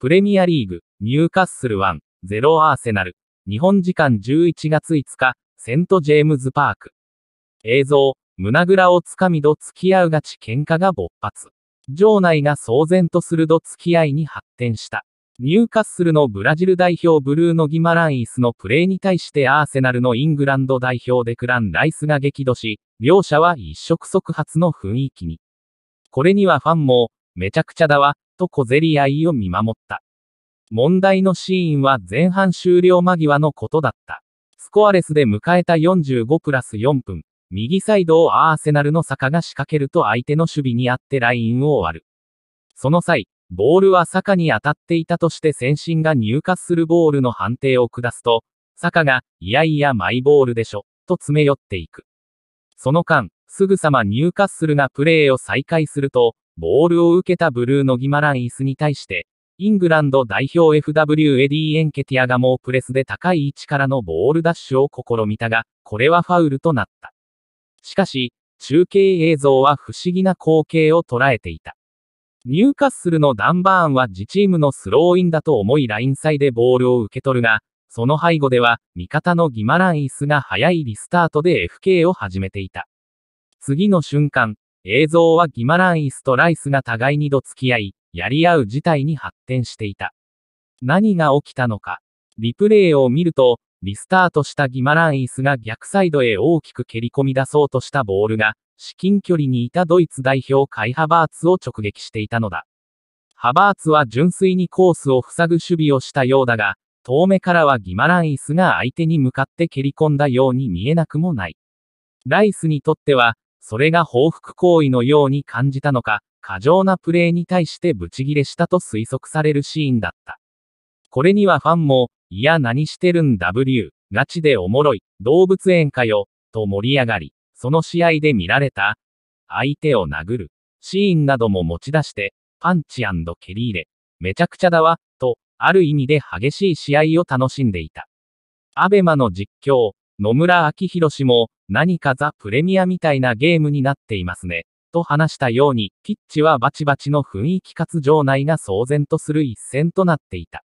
プレミアリーグ、ニューカッスル1、0アーセナル。日本時間11月5日、セントジェームズパーク。映像、胸ぐらをつかみど付き合うがち喧嘩が勃発。場内が騒然とするど付き合いに発展した。ニューカッスルのブラジル代表ブルーノ・ギマランイスのプレーに対してアーセナルのイングランド代表デクラン・ライスが激怒し、両者は一触即発の雰囲気に。これにはファンも、めちゃくちゃだわ、と小競り合いを見守った。問題のシーンは前半終了間際のことだった。スコアレスで迎えた45プラス4分、右サイドをアーセナルの坂が仕掛けると相手の守備にあってラインを割る。その際、ボールは坂に当たっていたとして先進が入荷するボールの判定を下すと、坂が、いやいやマイボールでしょ、と詰め寄っていく。その間、すぐさま入荷するがプレーを再開すると、ボールを受けたブルーのギマランイスに対して、イングランド代表 FW エディ・エンケティアが猛プレスで高い位置からのボールダッシュを試みたが、これはファウルとなった。しかし、中継映像は不思議な光景を捉えていた。ニューカッスルのダンバーンは自チームのスローインだと思いラインサイでボールを受け取るが、その背後では、味方のギマランイスが早いリスタートで FK を始めていた。次の瞬間、映像はギマランイスとライスが互いに度付き合い、やり合う事態に発展していた。何が起きたのか。リプレイを見ると、リスタートしたギマランイスが逆サイドへ大きく蹴り込み出そうとしたボールが、至近距離にいたドイツ代表カイ・ハバーツを直撃していたのだ。ハバーツは純粋にコースを塞ぐ守備をしたようだが、遠目からはギマランイスが相手に向かって蹴り込んだように見えなくもない。ライスにとっては、それが報復行為のように感じたのか、過剰なプレーに対してブチギレしたと推測されるシーンだった。これにはファンも、いや何してるん W、ガチでおもろい、動物園かよ、と盛り上がり、その試合で見られた、相手を殴る、シーンなども持ち出して、パンチ蹴り入れ、めちゃくちゃだわ、と、ある意味で激しい試合を楽しんでいた。アベマの実況、野村明宏も、何かザ・プレミアみたいなゲームになっていますね。と話したように、ピッチはバチバチの雰囲気かつ場内が騒然とする一戦となっていた。